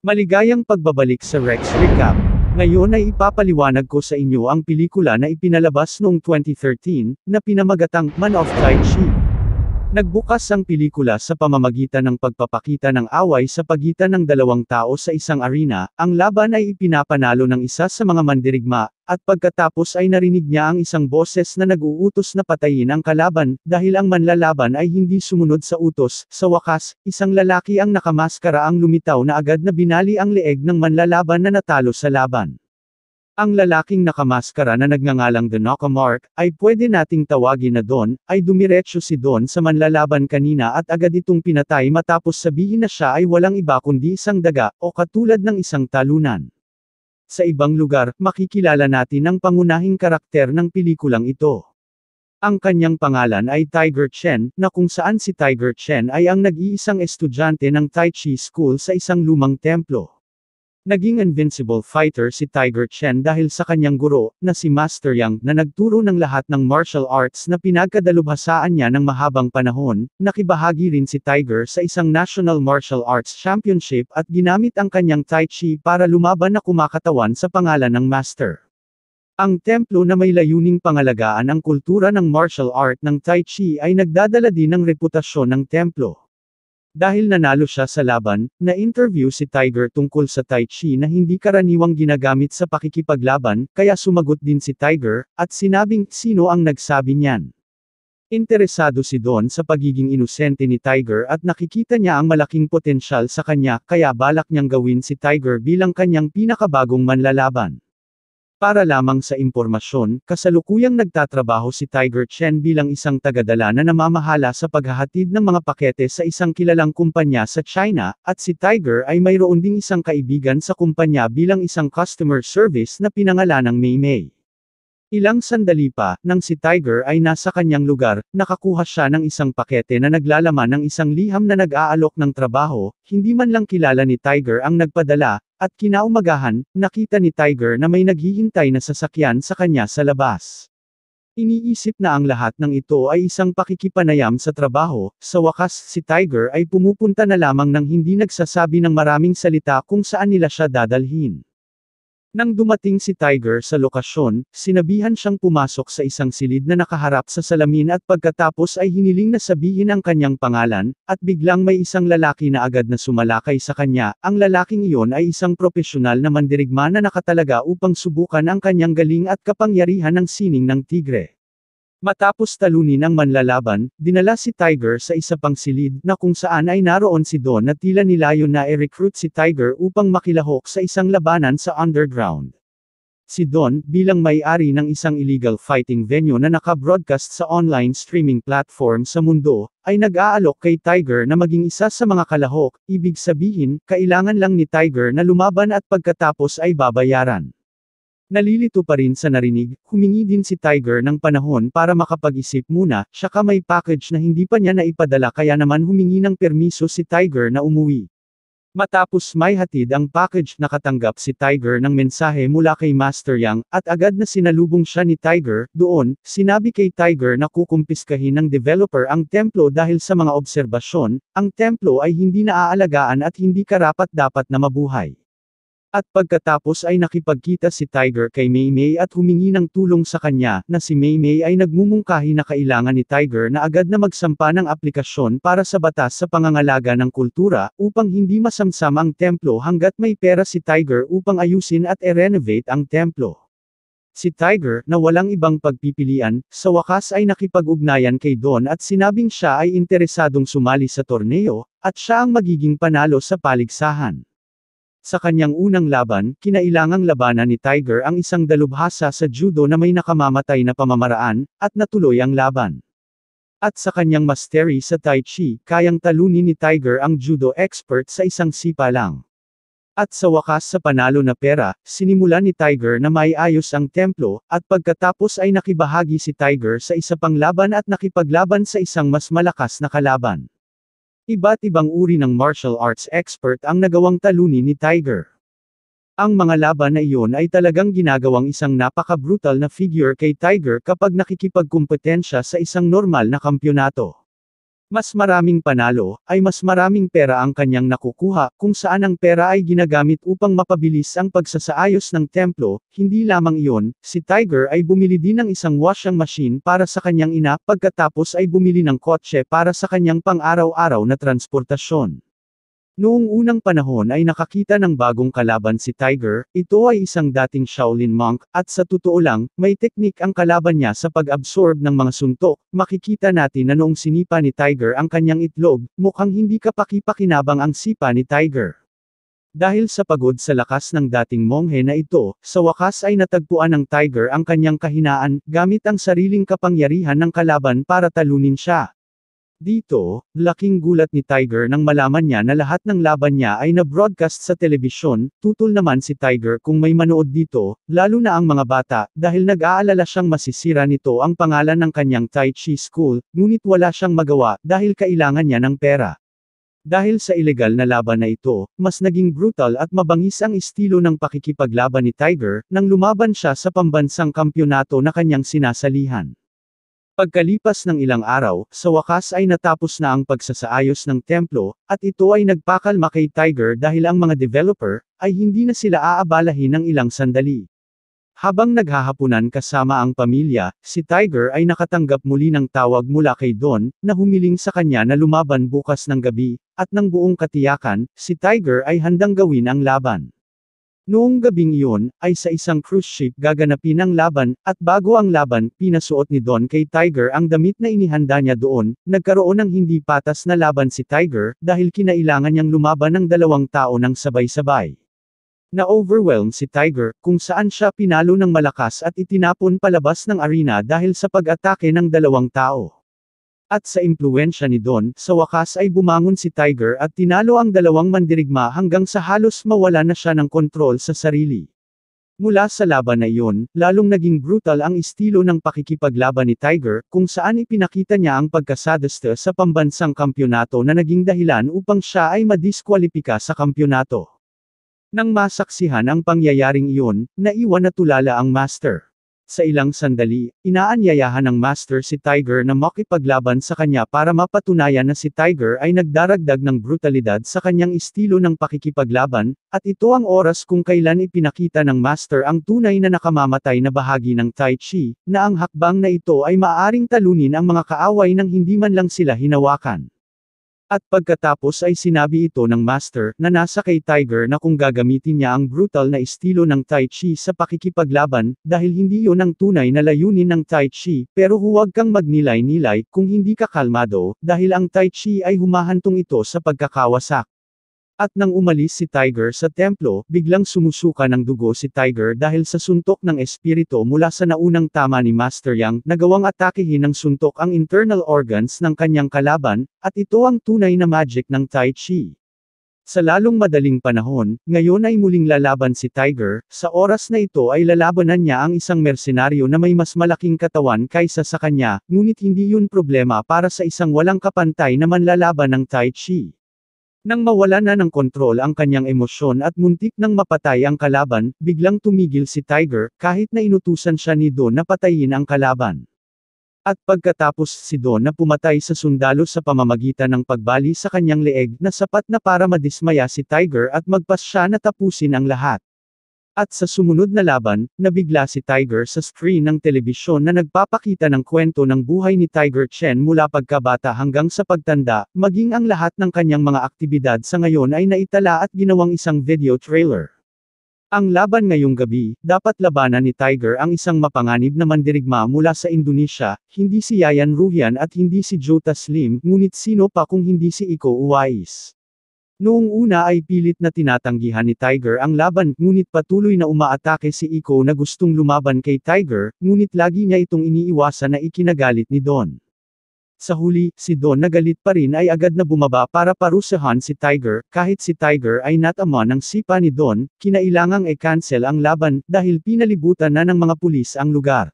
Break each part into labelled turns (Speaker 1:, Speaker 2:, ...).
Speaker 1: Maligayang pagbabalik sa Rex Recap. Ngayon ay ipapaliwanag ko sa inyo ang pelikula na ipinalabas noong 2013, na pinamagatang Man of Tai Chi. Nagbukas ang pelikula sa pamamagitan ng pagpapakita ng away sa pagitan ng dalawang tao sa isang arena, ang laban ay ipinapanalo ng isa sa mga mandirigma, at pagkatapos ay narinig niya ang isang boses na nag-uutos na patayin ang kalaban, dahil ang manlalaban ay hindi sumunod sa utos, sa wakas, isang lalaki ang nakamaskara ang lumitaw na agad na binali ang leeg ng manlalaban na natalo sa laban. Ang lalaking nakamaskara na nagngangalang The Knockamark, ay pwede nating tawagin na Don, ay dumiretsyo si Don sa manlalaban kanina at agad itong pinatay matapos sabihin na siya ay walang iba kundi isang daga, o katulad ng isang talunan. Sa ibang lugar, makikilala natin ang pangunahing karakter ng pelikulang ito. Ang kanyang pangalan ay Tiger Chen, na kung saan si Tiger Chen ay ang nag-iisang estudyante ng Tai Chi School sa isang lumang templo. Naging invincible fighter si Tiger Chen dahil sa kanyang guro, na si Master Yang, na nagturo ng lahat ng martial arts na pinagkadalubhasaan niya ng mahabang panahon, nakibahagi rin si Tiger sa isang National Martial Arts Championship at ginamit ang kanyang Tai Chi para lumaban na kumakatawan sa pangalan ng Master. Ang templo na may layuning pangalagaan ang kultura ng martial art ng Tai Chi ay nagdadala din ng reputasyon ng templo. Dahil nanalo siya sa laban, na-interview si Tiger tungkol sa Tai Chi na hindi karaniwang ginagamit sa pakikipaglaban, kaya sumagot din si Tiger, at sinabing, sino ang nagsabi niyan. Interesado si Don sa pagiging inusente ni Tiger at nakikita niya ang malaking potensyal sa kanya, kaya balak niyang gawin si Tiger bilang kanyang pinakabagong manlalaban. Para lamang sa impormasyon, kasalukuyang nagtatrabaho si Tiger Chen bilang isang tagadala na namamahala sa paghahatid ng mga pakete sa isang kilalang kumpanya sa China, at si Tiger ay mayroon ding isang kaibigan sa kumpanya bilang isang customer service na ng Mei Mei. Ilang sandali pa, nang si Tiger ay nasa kanyang lugar, nakakuha siya ng isang pakete na naglalaman ng isang liham na nag-aalok ng trabaho, hindi man lang kilala ni Tiger ang nagpadala, at kinaumagahan, nakita ni Tiger na may naghihintay na sasakyan sa kanya sa labas. Iniisip na ang lahat ng ito ay isang pakikipanayam sa trabaho, sa wakas si Tiger ay pumupunta na lamang ng hindi nagsasabi ng maraming salita kung saan nila siya dadalhin. Nang dumating si Tiger sa lokasyon, sinabihan siyang pumasok sa isang silid na nakaharap sa salamin at pagkatapos ay hiniling na sabihin ang kanyang pangalan, at biglang may isang lalaki na agad na sumalakay sa kanya. Ang lalaking iyon ay isang propesyonal na mandirigma na nakatalaga upang subukan ang kanyang galing at kapangyarihan ng sining ng tigre. Matapos talunin ang manlalaban, dinala si Tiger sa isa pang silid na kung saan ay naroon si Don na tila nilayo na i-recruit si Tiger upang makilahok sa isang labanan sa underground. Si Don, bilang may-ari ng isang illegal fighting venue na nakabroadcast sa online streaming platform sa mundo, ay nag-aalok kay Tiger na maging isa sa mga kalahok, ibig sabihin, kailangan lang ni Tiger na lumaban at pagkatapos ay babayaran. Nalilito pa rin sa narinig, humingi din si Tiger ng panahon para makapag-isip muna, siya ka may package na hindi pa niya naipadala kaya naman humingi ng permiso si Tiger na umuwi. Matapos may hatid ang package, nakatanggap si Tiger ng mensahe mula kay Master Yang, at agad na sinalubong siya ni Tiger, doon, sinabi kay Tiger na kukumpiskahin ng developer ang templo dahil sa mga obserbasyon, ang templo ay hindi naaalagaan at hindi karapat dapat na mabuhay. At pagkatapos ay nakipagkita si Tiger kay Maymay at humingi ng tulong sa kanya, na si Maymay ay nagmumungkahi na kailangan ni Tiger na agad na magsampa ng aplikasyon para sa batas sa pangangalaga ng kultura, upang hindi masamsama ang templo hanggat may pera si Tiger upang ayusin at i-renovate ang templo. Si Tiger, na walang ibang pagpipilian, sa wakas ay nakipag-ugnayan kay Don at sinabing siya ay interesadong sumali sa torneo, at siya ang magiging panalo sa paligsahan. Sa kanyang unang laban, kinailangang labanan ni Tiger ang isang dalubhasa sa judo na may nakamamatay na pamamaraan, at natuloy ang laban. At sa kanyang mastery sa Tai Chi, kayang talunin ni Tiger ang judo expert sa isang sipa lang. At sa wakas sa panalo na pera, sinimula ni Tiger na may ayos ang templo, at pagkatapos ay nakibahagi si Tiger sa isa pang laban at nakipaglaban sa isang mas malakas na kalaban. Iba't ibang uri ng martial arts expert ang nagawang talunin ni Tiger. Ang mga laban na iyon ay talagang ginagawang isang napaka-brutal na figure kay Tiger kapag nakikipagkumpetensya sa isang normal na kampyonato. Mas maraming panalo, ay mas maraming pera ang kanyang nakukuha, kung saan ang pera ay ginagamit upang mapabilis ang pagsasaayos ng templo, hindi lamang iyon, si Tiger ay bumili din ng isang washing machine para sa kanyang ina, pagkatapos ay bumili ng kotse para sa kanyang pang-araw-araw na transportasyon. Noong unang panahon ay nakakita ng bagong kalaban si Tiger, ito ay isang dating Shaolin monk, at sa totoo lang, may teknik ang kalaban niya sa pag-absorb ng mga suntok, makikita natin na noong sinipa ni Tiger ang kanyang itlog, mukhang hindi kapakipakinabang ang sipa ni Tiger. Dahil sa pagod sa lakas ng dating monghe na ito, sa wakas ay natagpuan ng Tiger ang kanyang kahinaan, gamit ang sariling kapangyarihan ng kalaban para talunin siya. Dito, laking gulat ni Tiger nang malaman niya na lahat ng laban niya ay na-broadcast sa telebisyon, tutol naman si Tiger kung may manood dito, lalo na ang mga bata, dahil nag-aalala siyang masisira nito ang pangalan ng kanyang Tai Chi School, ngunit wala siyang magawa dahil kailangan niya ng pera. Dahil sa ilegal na laban na ito, mas naging brutal at mabangis ang estilo ng pakikipaglaban ni Tiger, nang lumaban siya sa pambansang kampyonato na kanyang sinasalihan. Pagkalipas ng ilang araw, sa wakas ay natapos na ang pagsasaayos ng templo, at ito ay nagpakalma kay Tiger dahil ang mga developer, ay hindi na sila aabalahin ng ilang sandali. Habang naghahapunan kasama ang pamilya, si Tiger ay nakatanggap muli ng tawag mula kay Don, na humiling sa kanya na lumaban bukas ng gabi, at ng buong katiyakan, si Tiger ay handang gawin ang laban. Noong gabing iyon, ay sa isang cruise ship gaganapin ang laban, at bago ang laban, pinasuot ni Don kay Tiger ang damit na inihanda niya doon, nagkaroon ng hindi patas na laban si Tiger, dahil kinailangan niyang lumaban ng dalawang tao ng sabay-sabay. Na-overwhelm si Tiger, kung saan siya pinalo ng malakas at itinapon palabas ng arena dahil sa pag-atake ng dalawang tao. At sa impluensya ni Don, sa wakas ay bumangon si Tiger at tinalo ang dalawang mandirigma hanggang sa halos mawala na siya ng kontrol sa sarili. Mula sa laban na iyon, lalong naging brutal ang estilo ng pakikipaglaban ni Tiger, kung saan ipinakita niya ang pagkasadasta sa pambansang kampyonato na naging dahilan upang siya ay madiskwalipika sa kampyonato. Nang masaksihan ang pangyayaring iyon, naiwan na tulala ang master. Sa ilang sandali, inaanyayahan ng master si Tiger na makipaglaban sa kanya para mapatunayan na si Tiger ay nagdaragdag ng brutalidad sa kanyang estilo ng pakikipaglaban, at ito ang oras kung kailan ipinakita ng master ang tunay na nakamamatay na bahagi ng Tai Chi, na ang hakbang na ito ay maaring talunin ang mga kaaway nang hindi man lang sila hinawakan. At pagkatapos ay sinabi ito ng master na nasa kay Tiger na kung gagamitin niya ang brutal na estilo ng Tai Chi sa pakikipaglaban, dahil hindi yon ang tunay na layunin ng Tai Chi, pero huwag kang magnilay-nilay kung hindi ka kalmado, dahil ang Tai Chi ay humahantong ito sa pagkakawasak. At nang umalis si Tiger sa templo, biglang sumusuka ng dugo si Tiger dahil sa suntok ng espiritu mula sa naunang tama ni Master Yang, nagawang atakihin ng suntok ang internal organs ng kanyang kalaban, at ito ang tunay na magic ng Tai Chi. Sa lalong madaling panahon, ngayon ay muling lalaban si Tiger, sa oras na ito ay lalabanan niya ang isang mersenaryo na may mas malaking katawan kaysa sa kanya, ngunit hindi yun problema para sa isang walang kapantay na manlalaban ng Tai Chi. Nang mawala na ng kontrol ang kanyang emosyon at muntik nang mapatay ang kalaban, biglang tumigil si Tiger, kahit na inutusan siya ni Don na patayin ang kalaban. At pagkatapos si Don na pumatay sa sundalo sa pamamagitan ng pagbali sa kanyang leeg na sapat na para madismaya si Tiger at magpas siya na tapusin ang lahat. At sa sumunod na laban, nabigla si Tiger sa screen ng telebisyon na nagpapakita ng kwento ng buhay ni Tiger Chen mula pagkabata hanggang sa pagtanda, maging ang lahat ng kanyang mga aktibidad sa ngayon ay naitala at ginawang isang video trailer. Ang laban ngayong gabi, dapat labanan ni Tiger ang isang mapanganib na mandirigma mula sa Indonesia, hindi si Yayan Ruhian at hindi si Jota Slim, ngunit sino pa kung hindi si Iko Uwais. Noong una ay pilit na tinatanggihan ni Tiger ang laban, ngunit patuloy na umaatake si Iko na gustong lumaban kay Tiger, ngunit lagi niya itong iniiwasan na ikinagalit ni Don. Sa huli, si Don na galit pa rin ay agad na bumaba para parusahan si Tiger, kahit si Tiger ay natama ng sipa ni Don, kinailangang e-cancel ang laban, dahil pinalibutan na ng mga pulis ang lugar.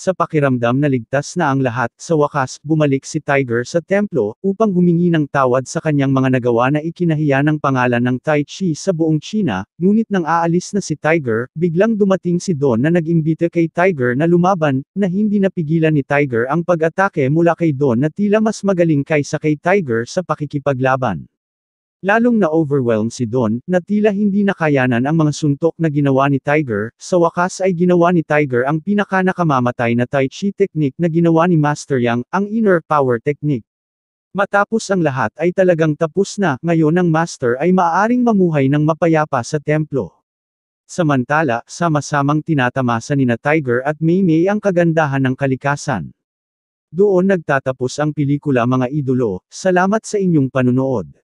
Speaker 1: Sa pakiramdam na ligtas na ang lahat, sa wakas, bumalik si Tiger sa templo, upang humingi ng tawad sa kanyang mga nagawa na ikinahiya ng pangalan ng Tai Chi sa buong China, ngunit nang aalis na si Tiger, biglang dumating si Don na nag imbite kay Tiger na lumaban, na hindi napigilan ni Tiger ang pag-atake mula kay Don na tila mas magaling kaysa kay Tiger sa pakikipaglaban. Lalong na-overwhelm si Don, na tila hindi nakayanan ang mga suntok na ginawa ni Tiger, sa wakas ay ginawa ni Tiger ang pinaka-nakamamatay na Tai Chi technique na ginawa ni Master Yang, ang Inner Power Technique. Matapos ang lahat ay talagang tapos na, ngayon ang Master ay maaaring mamuhay ng mapayapa sa templo. Samantala, sama-samang tinatamasa ni na Tiger at Maymay ang kagandahan ng kalikasan. Doon nagtatapos ang pelikula mga idolo, salamat sa inyong panunood.